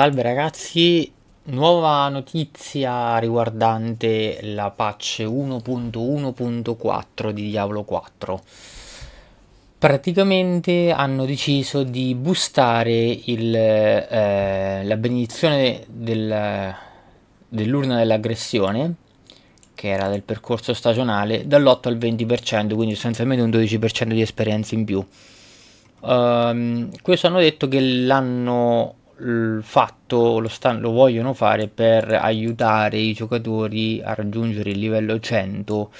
Salve ragazzi, nuova notizia riguardante la patch 1.1.4 di Diablo 4. Praticamente hanno deciso di boostare il, eh, la benedizione del, dell'urna dell'aggressione, che era del percorso stagionale, dall'8 al 20%, quindi sostanzialmente un 12% di esperienza in più. Um, questo hanno detto che l'hanno fatto, lo, stanno, lo vogliono fare per aiutare i giocatori a raggiungere il livello 100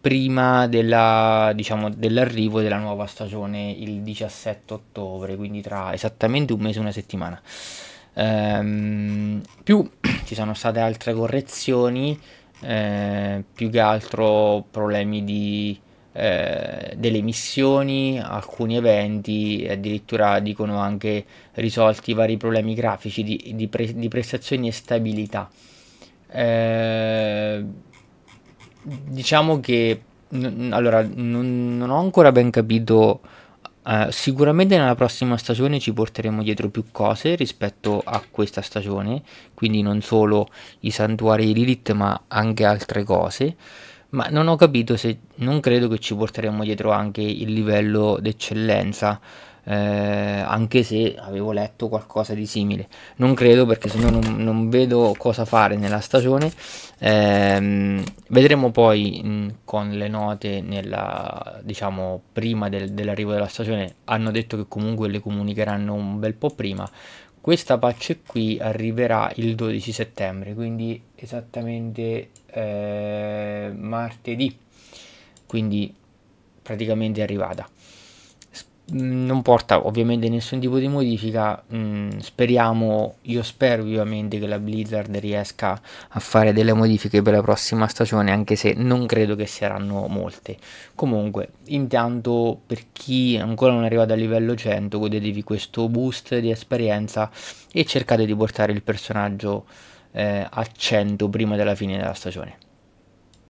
prima della, diciamo, dell'arrivo della nuova stagione il 17 ottobre, quindi tra esattamente un mese e una settimana. Ehm, più ci sono state altre correzioni, eh, più che altro problemi di eh, delle missioni, alcuni eventi, addirittura dicono anche risolti vari problemi grafici di, di, pre, di prestazioni e stabilità. Eh, diciamo che n- allora n- non ho ancora ben capito. Uh, sicuramente nella prossima stagione ci porteremo dietro più cose rispetto a questa stagione, quindi non solo i santuari di Lilith ma anche altre cose ma non ho capito se non credo che ci porteremo dietro anche il livello d'eccellenza. Eh, anche se avevo letto qualcosa di simile non credo perché se no non, non vedo cosa fare nella stagione eh, vedremo poi mh, con le note nella, diciamo prima del, dell'arrivo della stagione hanno detto che comunque le comunicheranno un bel po' prima questa patch qui arriverà il 12 settembre quindi esattamente eh, martedì quindi praticamente è arrivata Mm, non porta ovviamente nessun tipo di modifica mm, speriamo io spero vivamente che la Blizzard riesca a fare delle modifiche per la prossima stagione anche se non credo che saranno molte comunque intanto per chi ancora non è arrivato a livello 100 godetevi questo boost di esperienza e cercate di portare il personaggio eh, a 100 prima della fine della stagione